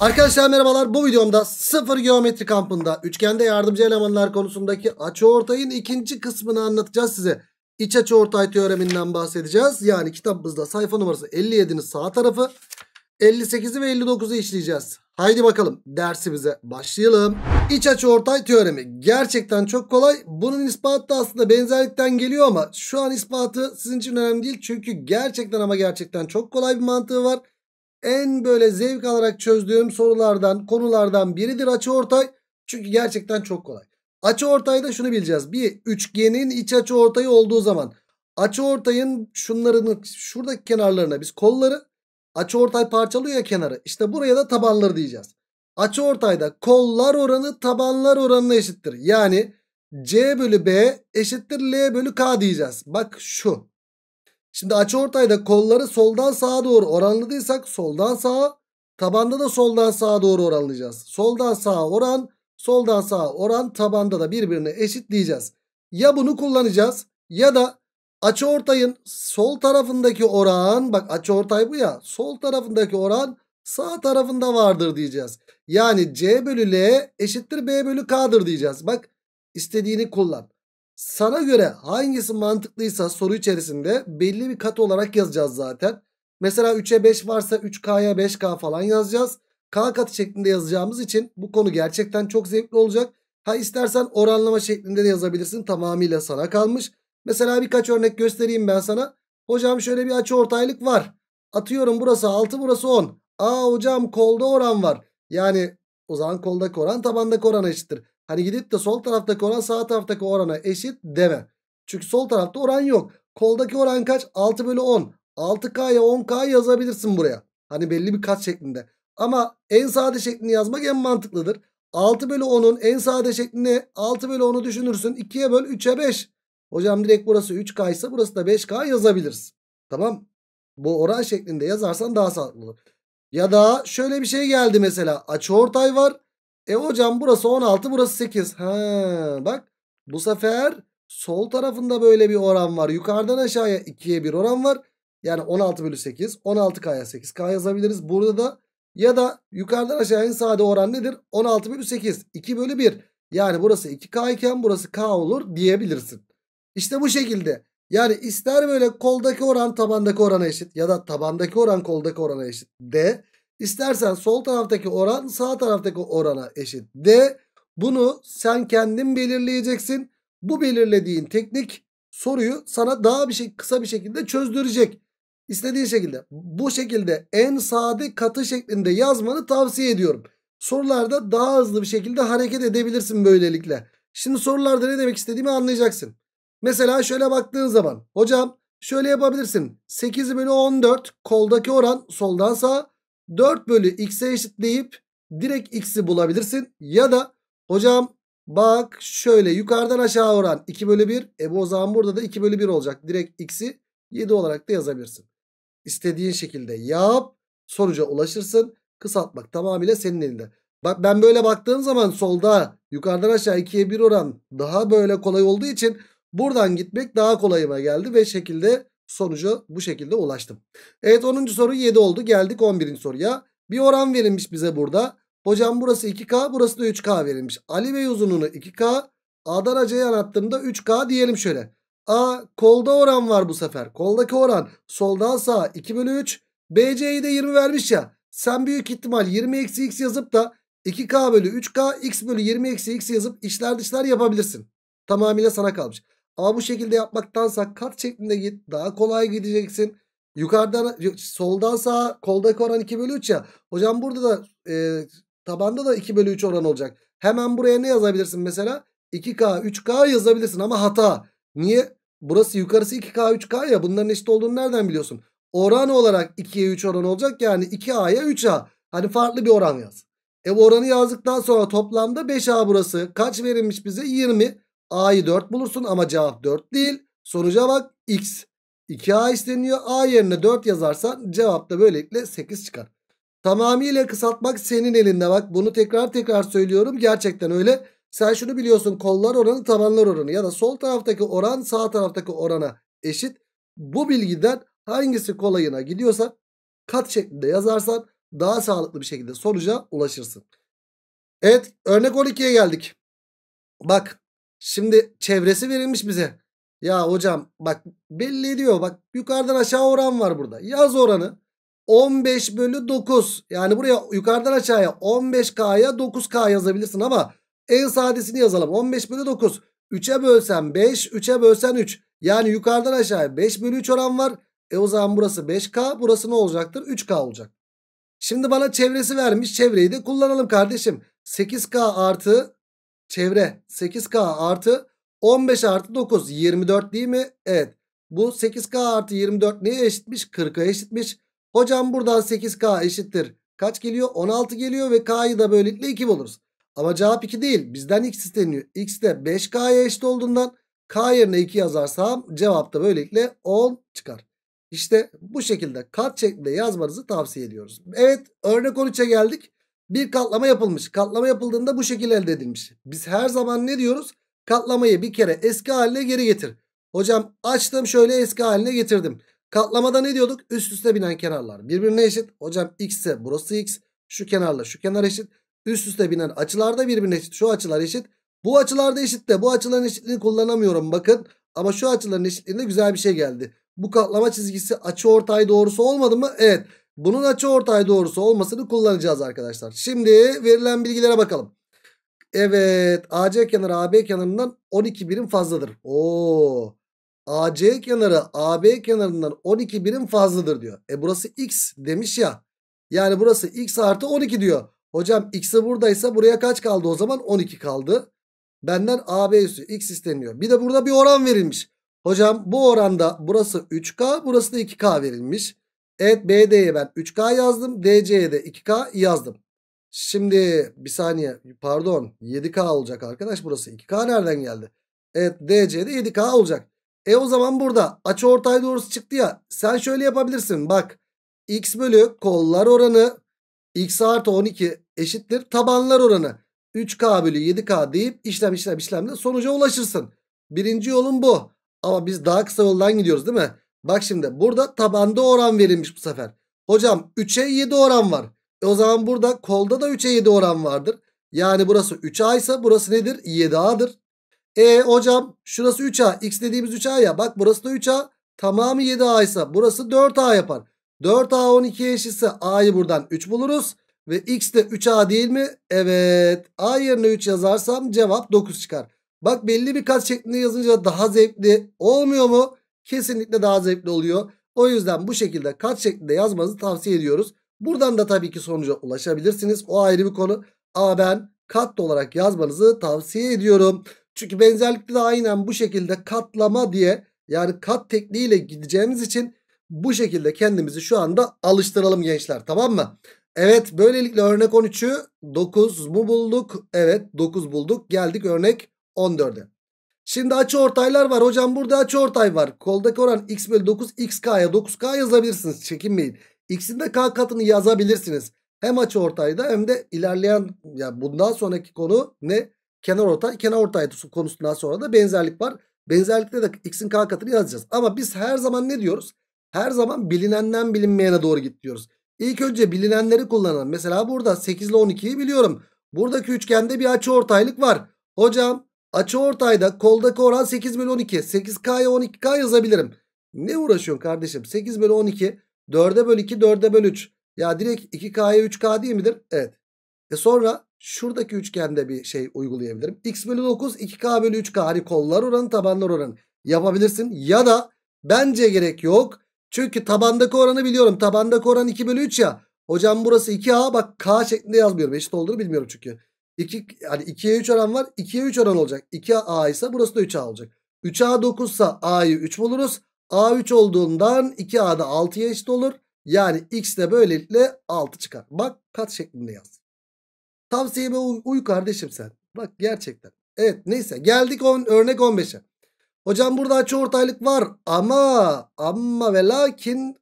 Arkadaşlar merhabalar bu videomda sıfır geometri kampında üçgende yardımcı elemanlar konusundaki açıortayın ikinci kısmını anlatacağız size. İç açıortay teoreminden bahsedeceğiz. Yani kitabımızda sayfa numarası 57'nin sağ tarafı 58'i ve 59'u işleyeceğiz. Haydi bakalım dersimize başlayalım. İç açıortay teoremi gerçekten çok kolay. Bunun ispatı da aslında benzerlikten geliyor ama şu an ispatı sizin için önemli değil. Çünkü gerçekten ama gerçekten çok kolay bir mantığı var en böyle zevk alarak çözdüğüm sorulardan, konulardan biridir açıortay. Çünkü gerçekten çok kolay. Açıortayda şunu bileceğiz. Bir üçgenin iç açıortayı olduğu zaman açıortayın şunların şuradaki kenarlarına biz kolları açıortay parçalıyor ya kenarı. İşte buraya da tabanları diyeceğiz. Açıortayda kollar oranı tabanlar oranına eşittir. Yani C bölü B eşittir L bölü K diyeceğiz. Bak şu. Şimdi açıortayda kolları soldan sağa doğru oranladıysak soldan sağa tabanda da soldan sağa doğru oranlayacağız. Soldan sağa oran soldan sağa oran tabanda da birbirine eşitleyeceğiz. Ya bunu kullanacağız ya da açıortayın sol tarafındaki oran bak açıortay bu ya sol tarafındaki oran sağ tarafında vardır diyeceğiz. Yani C bölü L eşittir B bölü K'dır diyeceğiz. Bak istediğini kullan. Sana göre hangisi mantıklıysa soru içerisinde belli bir katı olarak yazacağız zaten. Mesela 3'e 5 varsa 3K'ya 5K falan yazacağız. K katı şeklinde yazacağımız için bu konu gerçekten çok zevkli olacak. Ha istersen oranlama şeklinde de yazabilirsin. Tamamıyla sana kalmış. Mesela birkaç örnek göstereyim ben sana. Hocam şöyle bir açı ortaylık var. Atıyorum burası 6 burası 10. Aa hocam kolda oran var. Yani o zaman koldaki oran tabandaki oran eşittir. Hani gidip de sol taraftaki oran sağ taraftaki orana eşit deme. Çünkü sol tarafta oran yok. Koldaki oran kaç? 6 bölü 10. 6K'ya 10K yazabilirsin buraya. Hani belli bir kaç şeklinde. Ama en sade şeklini yazmak en mantıklıdır. 6 bölü 10'un en sade şeklini 6 bölü 10'u düşünürsün. 2'ye böl 3'e 5. Hocam direkt burası 3K ise burası da 5K yazabiliriz. Tamam. Bu oran şeklinde yazarsan daha sağlıklı olur. Ya da şöyle bir şey geldi mesela. Açı ortay var. E hocam burası 16 burası 8. Ha, bak bu sefer sol tarafında böyle bir oran var. Yukarıdan aşağıya 2'ye 1 oran var. Yani 16 bölü 8 16K'ya 8K yazabiliriz. Burada da ya da yukarıdan aşağıya en sade oran nedir? 16 bölü 8 2 bölü 1. Yani burası 2K iken burası K olur diyebilirsin. İşte bu şekilde. Yani ister böyle koldaki oran tabandaki orana eşit ya da tabandaki oran koldaki orana eşit de İstersen sol taraftaki oran sağ taraftaki orana eşit. De bunu sen kendin belirleyeceksin. Bu belirlediğin teknik soruyu sana daha bir şey kısa bir şekilde çözdürecek. İstediğin şekilde bu şekilde en sade katı şeklinde yazmanı tavsiye ediyorum. Sorularda daha hızlı bir şekilde hareket edebilirsin böylelikle. Şimdi sorularda ne demek istediğimi anlayacaksın. Mesela şöyle baktığın zaman hocam şöyle yapabilirsin. 8 bölü 14 koldaki oran soldan sağa 4 bölü x'e eşitleyip direkt x'i bulabilirsin. Ya da hocam bak şöyle yukarıdan aşağı oran 2 bölü 1. E bu o zaman burada da 2 bölü 1 olacak. Direkt x'i 7 olarak da yazabilirsin. İstediğin şekilde yap sonuca ulaşırsın. Kısaltmak tamamıyla senin elinde. Bak ben böyle baktığım zaman solda yukarıdan aşağı 2'ye 1 oran daha böyle kolay olduğu için buradan gitmek daha kolayıma geldi ve şekilde Sonucu bu şekilde ulaştım. Evet 10. soru 7 oldu. Geldik 11. soruya. Bir oran verilmiş bize burada. Hocam burası 2K burası da 3K verilmiş. Ali Bey uzunluğunu 2K A'dan Acı'ya anlattığımda 3K diyelim şöyle. A kolda oran var bu sefer. Koldaki oran soldan sağa 2 bölü 3. BC'yi de 20 vermiş ya. Sen büyük ihtimal 20 eksi x yazıp da 2K bölü 3K x bölü 20 eksi x yazıp işler dışlar yapabilirsin. Tamamıyla sana kalmış. Ama bu şekilde yapmaktansa kat şeklinde git. Daha kolay gideceksin. Yukarıdan soldan sağa koldaki oran 2 bölü 3 ya. Hocam burada da e, tabanda da 2 bölü 3 oran olacak. Hemen buraya ne yazabilirsin mesela? 2K 3K yazabilirsin ama hata. Niye? Burası yukarısı 2K 3K ya bunların eşit olduğunu nereden biliyorsun? Oran olarak 2'ye 3 oran olacak yani 2A'ya 3A. Hani farklı bir oran yaz. E bu oranı yazdıktan sonra toplamda 5A burası. Kaç verilmiş bize? 20. A'yı 4 bulursun ama cevap 4 değil. Sonuca bak X. 2A isteniyor. A yerine 4 yazarsan cevap da böylelikle 8 çıkar. Tamamıyla kısaltmak senin elinde bak. Bunu tekrar tekrar söylüyorum. Gerçekten öyle. Sen şunu biliyorsun kollar oranı tabanlar oranı ya da sol taraftaki oran sağ taraftaki orana eşit. Bu bilgiden hangisi kolayına gidiyorsa kat şeklinde yazarsan daha sağlıklı bir şekilde sonuca ulaşırsın. Evet örnek 12'ye geldik. Bak Şimdi çevresi verilmiş bize. Ya hocam bak belli ediyor. Bak yukarıdan aşağı oran var burada. Yaz oranı. 15 bölü 9. Yani buraya yukarıdan aşağıya 15K'ya 9K yazabilirsin ama en sadesini yazalım. 15 bölü 9. 3'e bölsen 5, 3'e bölsen 3. Yani yukarıdan aşağıya 5 bölü 3 oran var. E o zaman burası 5K, burası ne olacaktır? 3K olacak. Şimdi bana çevresi vermiş. Çevreyi de kullanalım kardeşim. 8K artı çevre 8K artı 15 artı 9 24 değil mi? Evet. Bu 8K artı 24 neye eşitmiş? 40'a eşitmiş. Hocam buradan 8K eşittir. Kaç geliyor? 16 geliyor ve K'yı da böylelikle 2 buluruz. Ama cevap 2 değil. Bizden X isteniyor. X de 5K'ya eşit olduğundan K yerine 2 yazarsam cevap da böylelikle 10 çıkar. İşte bu şekilde kat şeklinde yazmanızı tavsiye ediyoruz. Evet örnek 13'e geldik bir katlama yapılmış. Katlama yapıldığında bu şekil elde edilmiş. Biz her zaman ne diyoruz? Katlamayı bir kere eski haline geri getir. Hocam açtım şöyle eski haline getirdim. Katlamada ne diyorduk? Üst üste binen kenarlar birbirine eşit. Hocam x ise burası x. Şu kenarla şu kenar eşit. Üst üste binen açılar da birbirine eşit. Şu açılar eşit. Bu açılar da eşit de bu açıların eşitliğini kullanamıyorum bakın. Ama şu açıların eşitliğinde güzel bir şey geldi. Bu katlama çizgisi açı ortay doğrusu olmadı mı? Evet. Bunun açı ortay doğrusu olmasını kullanacağız arkadaşlar. Şimdi verilen bilgilere bakalım. Evet AC kenarı AB kenarından 12 birim fazladır. Oo. AC kenarı AB kenarından 12 birim fazladır diyor. E burası x demiş ya. Yani burası x artı 12 diyor. Hocam x'i buradaysa buraya kaç kaldı o zaman? 12 kaldı. Benden AB üssü x isteniyor. Bir de burada bir oran verilmiş. Hocam bu oranda burası 3K burası da 2K verilmiş. Evet BD'ye ben 3K yazdım. DC'ye de 2K yazdım. Şimdi bir saniye pardon 7K olacak arkadaş burası. 2K nereden geldi? Evet DC'de 7K olacak. E o zaman burada açı ortay doğrusu çıktı ya. Sen şöyle yapabilirsin bak. X bölü kollar oranı X artı 12 eşittir tabanlar oranı. 3K bölü 7K deyip işlem işlem işlemle sonuca ulaşırsın. Birinci yolun bu. Ama biz daha kısa yoldan gidiyoruz değil mi? Bak şimdi burada tabanda oran verilmiş bu sefer. Hocam 3'e 7 oran var. E o zaman burada kolda da 3'e 7 oran vardır. Yani burası 3A ise burası nedir? 7A'dır. E hocam şurası 3A. X dediğimiz 3A ya. Bak burası da 3A. Tamamı 7A ise burası 4A yapar. 4A 12'ye eşitse A'yı buradan 3 buluruz. Ve X de 3A değil mi? Evet. A yerine 3 yazarsam cevap 9 çıkar. Bak belli bir kat şeklinde yazınca daha zevkli olmuyor mu? kesinlikle daha zevkli oluyor. O yüzden bu şekilde kat şeklinde yazmanızı tavsiye ediyoruz. Buradan da tabii ki sonuca ulaşabilirsiniz. O ayrı bir konu. Ama ben kat olarak yazmanızı tavsiye ediyorum. Çünkü benzerlikte de aynen bu şekilde katlama diye yani kat tekniğiyle gideceğimiz için bu şekilde kendimizi şu anda alıştıralım gençler tamam mı? Evet böylelikle örnek 13'ü 9 mu bulduk? Evet 9 bulduk geldik örnek 14'e. Şimdi açı ortaylar var. Hocam burada açı ortay var. Koldaki oran x bölü 9 xk'ya 9k yazabilirsiniz. Çekinmeyin. X'in de k katını yazabilirsiniz. Hem açı ortayda hem de ilerleyen ya yani bundan sonraki konu ne? Kenar ortay. Kenar ortay konusundan sonra da benzerlik var. Benzerlikte de x'in k katını yazacağız. Ama biz her zaman ne diyoruz? Her zaman bilinenden bilinmeyene doğru git diyoruz. İlk önce bilinenleri kullanalım. Mesela burada 8 ile 12'yi biliyorum. Buradaki üçgende bir açı ortaylık var. Hocam Açı ortayda koldaki oran 8 bölü 12. 8K'ya 12K yazabilirim. Ne uğraşıyorsun kardeşim? 8 bölü 12. 4'e bölü 2. 4'e bölü 3. Ya direkt 2K'ya 3K değil midir? Evet. E sonra şuradaki üçgende bir şey uygulayabilirim. X bölü 9. 2K bölü 3K. Hani kollar oranı tabanlar oranı. Yapabilirsin. Ya da bence gerek yok. Çünkü tabandaki oranı biliyorum. Tabandaki oran 2 bölü 3 ya. Hocam burası 2A. Bak K şeklinde yazmıyorum. Eşit olduğunu bilmiyorum çünkü. 2 hani 2'ye 3 oran var. 2'ye 3 oran olacak. 2A ise burası da 3A olacak. 3A 9 ise A'yı 3 buluruz. A 3 olduğundan 2A da 6'ya eşit olur. Yani X de böylelikle 6 çıkar. Bak kat şeklinde yaz. Tavsiyeme uy, uy kardeşim sen. Bak gerçekten. Evet neyse geldik on, örnek 15'e. Hocam burada açı ortaylık var ama ama ve lakin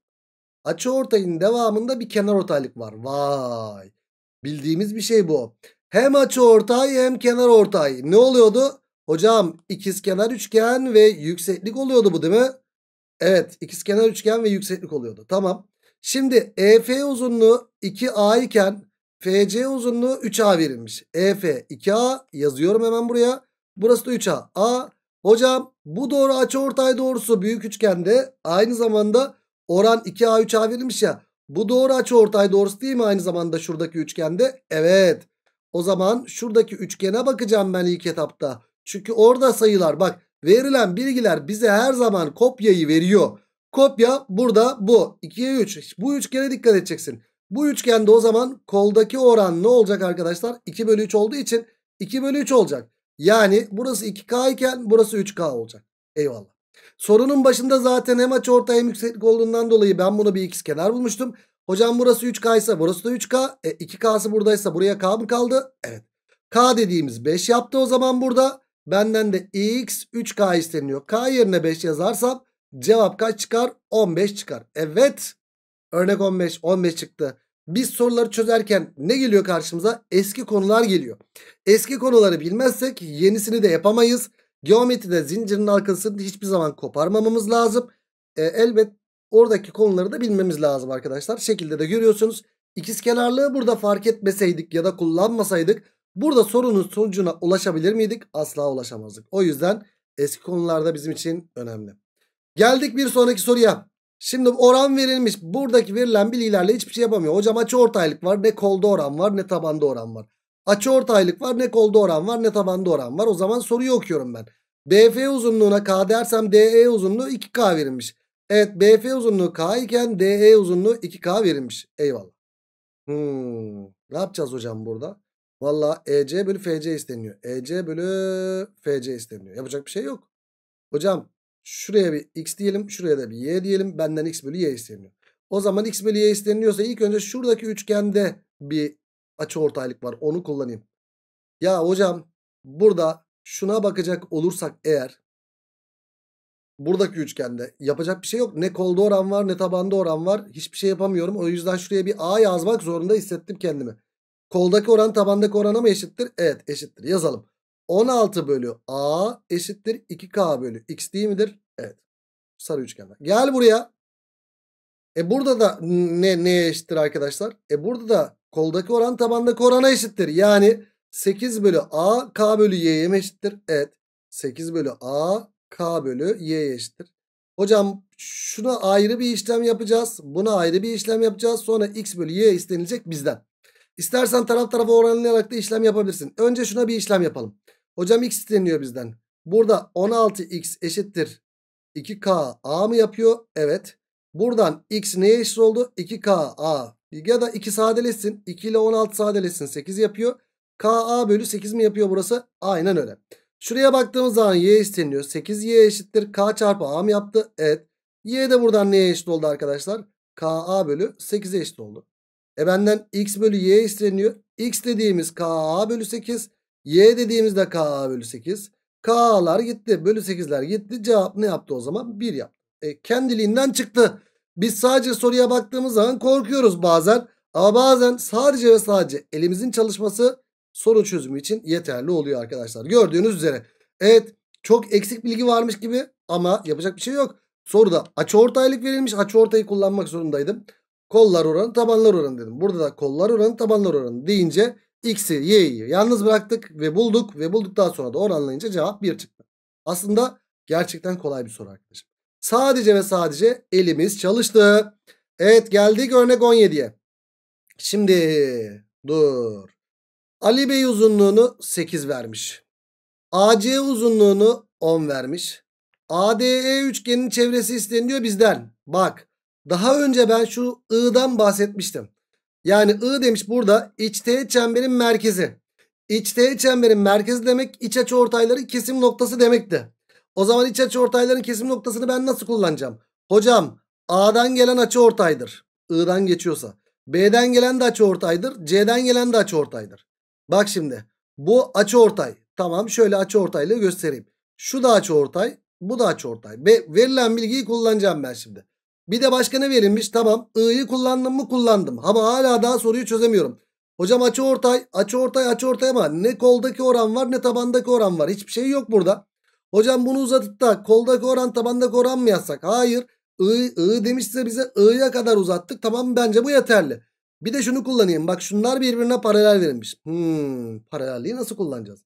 açı ortayın devamında bir kenar ortaylık var. Vay bildiğimiz bir şey bu. Hem açı ortay hem kenar ortay. Ne oluyordu? Hocam ikizkenar üçgen ve yükseklik oluyordu bu değil mi? Evet ikizkenar üçgen ve yükseklik oluyordu. Tamam. Şimdi EF uzunluğu 2A iken FC uzunluğu 3A verilmiş. EF 2A yazıyorum hemen buraya. Burası da 3A. A hocam bu doğru açı ortay doğrusu büyük üçgende aynı zamanda oran 2A 3A verilmiş ya. Bu doğru açı ortay doğrusu değil mi aynı zamanda şuradaki üçgende? Evet. O zaman şuradaki üçgene bakacağım ben ilk etapta. Çünkü orada sayılar bak verilen bilgiler bize her zaman kopyayı veriyor. Kopya burada bu. 2'ye 3. Bu üçgene dikkat edeceksin. Bu üçgende o zaman koldaki oran ne olacak arkadaşlar? 2 bölü 3 olduğu için 2 bölü 3 olacak. Yani burası 2K iken burası 3K olacak. Eyvallah. Sorunun başında zaten hem açı orta hem yükseklik olduğundan dolayı ben bunu bir x kenar bulmuştum. Hocam burası 3K ise burası da 3K. E, 2K'sı buradaysa buraya K mı kaldı? Evet. K dediğimiz 5 yaptı o zaman burada. Benden de X 3K isteniyor. K yerine 5 yazarsam cevap kaç çıkar? 15 çıkar. Evet. Örnek 15. 15 çıktı. Biz soruları çözerken ne geliyor karşımıza? Eski konular geliyor. Eski konuları bilmezsek yenisini de yapamayız. Geometride zincirin halkasını hiçbir zaman koparmamamız lazım. E, elbet Oradaki konuları da bilmemiz lazım arkadaşlar. Şekilde de görüyorsunuz. İkiz burada fark etmeseydik ya da kullanmasaydık burada sorunun sonucuna ulaşabilir miydik? Asla ulaşamazdık. O yüzden eski konularda bizim için önemli. Geldik bir sonraki soruya. Şimdi oran verilmiş. Buradaki verilen bilgilerle hiçbir şey yapamıyor. Hocam açı ortaylık var. Ne kolda oran var ne tabanda oran var. Açı ortaylık var. Ne kolda oran var ne tabanda oran var. O zaman soruyu okuyorum ben. BF uzunluğuna K dersem DE uzunluğu 2K verilmiş. Evet BF uzunluğu K iken DE uzunluğu 2K verilmiş. Eyvallah. Hmm, ne yapacağız hocam burada? Valla EC bölü FC isteniyor. EC bölü FC isteniyor. Yapacak bir şey yok. Hocam şuraya bir X diyelim. Şuraya da bir Y diyelim. Benden X bölü Y isteniyor. O zaman X bölü Y isteniyorsa ilk önce şuradaki üçgende bir açı ortaylık var. Onu kullanayım. Ya hocam burada şuna bakacak olursak eğer Buradaki üçgende yapacak bir şey yok. Ne kolda oran var ne tabanda oran var. Hiçbir şey yapamıyorum. O yüzden şuraya bir A yazmak zorunda hissettim kendimi. Koldaki oran tabandaki orana mı eşittir? Evet eşittir. Yazalım. 16 bölü A eşittir 2K bölü X değil midir? Evet. Sarı üçgende Gel buraya. E burada da ne neye eşittir arkadaşlar? E burada da koldaki oran tabandaki orana eşittir. Yani 8 bölü A K bölü Y'ye mi eşittir? Evet. 8 bölü A k bölü y'ye eşittir. Hocam şuna ayrı bir işlem yapacağız. Buna ayrı bir işlem yapacağız. Sonra x bölü y istenilecek bizden. İstersen taraf tarafa oranlayarak da işlem yapabilirsin. Önce şuna bir işlem yapalım. Hocam x isteniyor bizden. Burada 16x eşittir 2k a mı yapıyor? Evet. Buradan x neye eşit oldu? 2k a. Ya da 2 sadeleşsin. 2 ile 16 sadeleşsin. 8 yapıyor. k a bölü 8 mi yapıyor burası? Aynen öyle. Şuraya baktığımız zaman y isteniyor. 8y eşittir. K çarpı a mı yaptı? Evet. Y de buradan neye eşit oldu arkadaşlar? K a bölü 8'e eşit oldu. E benden x bölü y isteniyor. X dediğimiz k a bölü 8. Y dediğimiz de k a bölü 8. K KA'lar gitti. Bölü 8'ler gitti. Cevap ne yaptı o zaman? 1 yaptı. E, kendiliğinden çıktı. Biz sadece soruya baktığımız zaman korkuyoruz bazen. Ama bazen sadece ve sadece elimizin çalışması soru çözümü için yeterli oluyor arkadaşlar. Gördüğünüz üzere. Evet çok eksik bilgi varmış gibi ama yapacak bir şey yok. Soruda açıortaylık verilmiş. Açıortayı kullanmak zorundaydım. Kollar oranı tabanlar oranı dedim. Burada da kollar oranı tabanlar oranı deyince x'i y'yi yalnız bıraktık ve bulduk. Ve bulduktan sonra da oranlayınca cevap 1 çıktı. Aslında gerçekten kolay bir soru arkadaşım Sadece ve sadece elimiz çalıştı. Evet geldik örnek 17'ye. Şimdi dur. Ali Bey uzunluğunu 8 vermiş. AC uzunluğunu 10 vermiş. ADE üçgenin çevresi isteniyor bizden. Bak daha önce ben şu I'dan bahsetmiştim. Yani I demiş burada içteğet çemberin merkezi. İçteğet çemberin merkezi demek iç açı ortayları kesim noktası demekti. O zaman iç açı ortayların kesim noktasını ben nasıl kullanacağım? Hocam A'dan gelen açı ortaydır. I'dan geçiyorsa. B'den gelen de açı ortaydır. C'den gelen de açı ortaydır. Bak şimdi bu açı ortay. Tamam şöyle açı ortayla göstereyim. Şu da açı ortay. Bu da açı ortay. Ve verilen bilgiyi kullanacağım ben şimdi. Bir de başka ne verilmiş? Tamam. I'yı kullandım mı? Kullandım. Ama hala daha soruyu çözemiyorum. Hocam açı ortay, açı ortay, açı ortay ama ne koldaki oran var ne tabandaki oran var. Hiçbir şey yok burada. Hocam bunu uzatıp da koldaki oran tabandaki oran mı yazsak? Hayır. I, I demişse bize I'ya kadar uzattık. Tamam bence bu yeterli. Bir de şunu kullanayım. Bak şunlar birbirine paralel verilmiş. Hmm, paralelliği nasıl kullanacağız?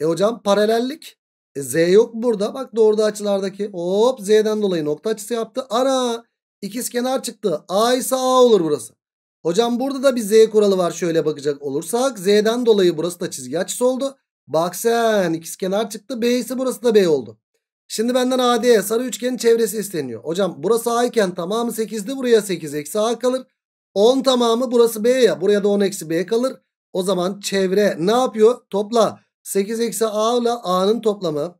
E hocam paralellik. E, Z yok burada. Bak doğruda açılardaki. Hop Z'den dolayı nokta açısı yaptı. Ana ikiz kenar çıktı. A ise A olur burası. Hocam burada da bir Z kuralı var. Şöyle bakacak olursak. Z'den dolayı burası da çizgi açısı oldu. Bak sen ikiz kenar çıktı. B ise burası da B oldu. Şimdi benden AD sarı üçgenin çevresi isteniyor. Hocam burası A iken tamamı 8'di. Buraya 8 eksi A kalır. 10 tamamı burası B ya. Buraya da 10 eksi B kalır. O zaman çevre ne yapıyor? Topla. 8 eksi A ile A'nın toplamı.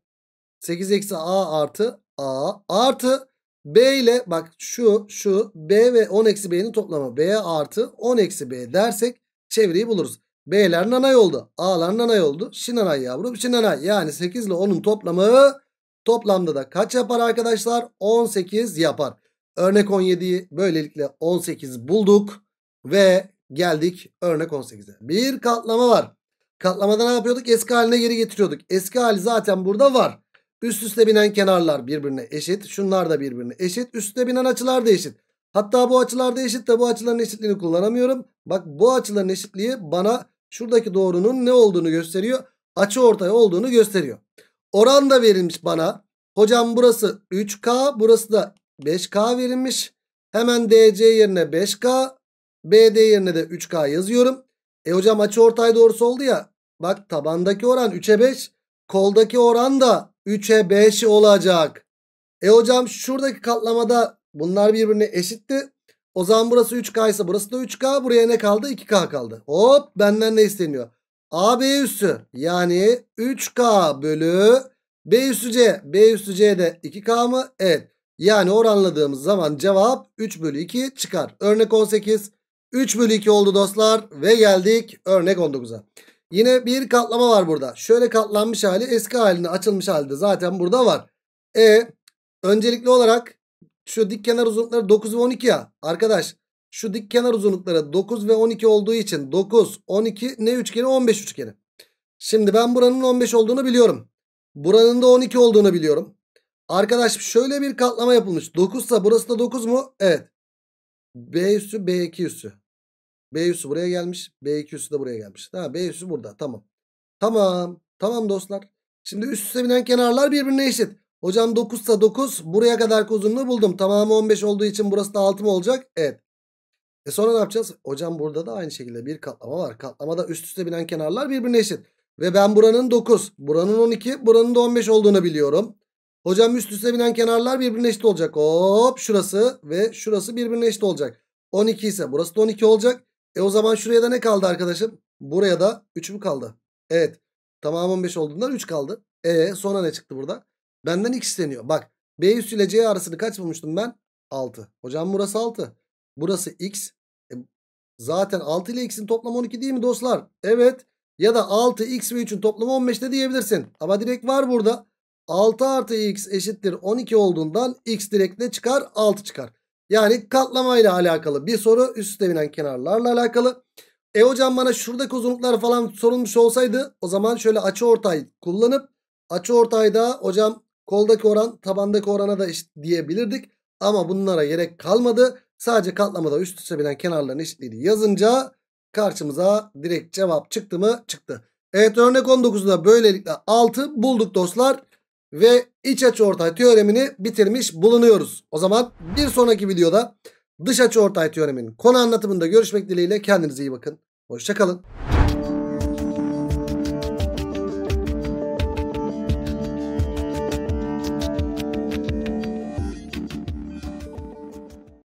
8 eksi A artı A artı B ile bak şu şu B ve 10 eksi B'nin toplamı. B artı 10 eksi B dersek çevreyi buluruz. B'ler nanay oldu. A'lar nanay oldu. Şinanay yavrum şinanay. Yani 8 ile 10'un toplamı toplamda da kaç yapar arkadaşlar? 18 yapar. Örnek 17'yi böylelikle 18 bulduk. Ve geldik örnek 18'e. Bir katlama var. Katlamada ne yapıyorduk? Eski haline geri getiriyorduk. Eski hali zaten burada var. Üst üste binen kenarlar birbirine eşit. Şunlar da birbirine eşit. üst Üste binen açılar da eşit. Hatta bu açılar da eşit de bu açıların eşitliğini kullanamıyorum. Bak bu açıların eşitliği bana şuradaki doğrunun ne olduğunu gösteriyor. Açı ortay olduğunu gösteriyor. Oran da verilmiş bana. Hocam burası 3K burası da 5K verilmiş. Hemen DC yerine 5K. BD yerine de 3K yazıyorum. E hocam açı ortay doğrusu oldu ya. Bak tabandaki oran 3'e 5. Koldaki oran da 3'e 5 olacak. E hocam şuradaki katlamada bunlar birbirine eşitti. O zaman burası 3K ise burası da 3K. Buraya ne kaldı? 2K kaldı. Hop benden ne isteniyor? AB üssü yani 3K bölü B üssü C. B üssü C de 2K mı? Evet. Yani oranladığımız zaman cevap 3 bölü 2 çıkar. Örnek 18. 3 bölü 2 oldu dostlar ve geldik örnek 19'a. Yine bir katlama var burada. Şöyle katlanmış hali eski halinde açılmış halde zaten burada var. E öncelikli olarak şu dik kenar uzunlukları 9 ve 12 ya. Arkadaş şu dik kenar uzunlukları 9 ve 12 olduğu için 9, 12 ne üçgeni 15 üçgeni. Şimdi ben buranın 15 olduğunu biliyorum. Buranın da 12 olduğunu biliyorum. Arkadaş şöyle bir katlama yapılmış. 9 ise burası da 9 mu? Evet. B üssü B2 üssü. B üssü buraya gelmiş. B2 üssü de buraya gelmiş. Ha, B üssü burada. Tamam. Tamam. Tamam dostlar. Şimdi üst üste binen kenarlar birbirine eşit. Hocam 9 ise 9. Buraya kadar uzunluğu buldum. Tamamı 15 olduğu için burası da 6 mı olacak? Evet. E sonra ne yapacağız? Hocam burada da aynı şekilde bir katlama var. Katlamada üst üste binen kenarlar birbirine eşit. Ve ben buranın 9, buranın 12, buranın da 15 olduğunu biliyorum. Hocam üst üste binen kenarlar birbirine eşit olacak. Hop şurası ve şurası birbirine eşit olacak. 12 ise burası da 12 olacak. E o zaman şuraya da ne kaldı arkadaşım? Buraya da 3 mü kaldı? Evet. Tamam 15 olduğundan 3 kaldı. E sonra ne çıktı burada? Benden x isteniyor. Bak B üstü ile C arasını kaç bulmuştum ben? 6. Hocam burası 6. Burası x. E, zaten 6 ile x'in toplamı 12 değil mi dostlar? Evet. Ya da 6 x ve 3'ün toplamı 15 de diyebilirsin. Ama direkt var burada. 6 artı x eşittir 12 olduğundan x direkt ne çıkar? 6 çıkar. Yani katlamayla alakalı bir soru üst üste binen kenarlarla alakalı. E hocam bana şuradaki uzunluklar falan sorulmuş olsaydı o zaman şöyle açı ortay kullanıp açı ortayda hocam koldaki oran tabandaki orana da eşit diyebilirdik. Ama bunlara gerek kalmadı. Sadece katlamada üst üste binen kenarların eşitliği yazınca karşımıza direkt cevap çıktı mı? Çıktı. Evet örnek 19'da böylelikle 6 bulduk dostlar ve iç açıortay teoremini bitirmiş bulunuyoruz. O zaman bir sonraki videoda dış açıortay teoreminin konu anlatımında görüşmek dileğiyle kendinize iyi bakın. Hoşçakalın.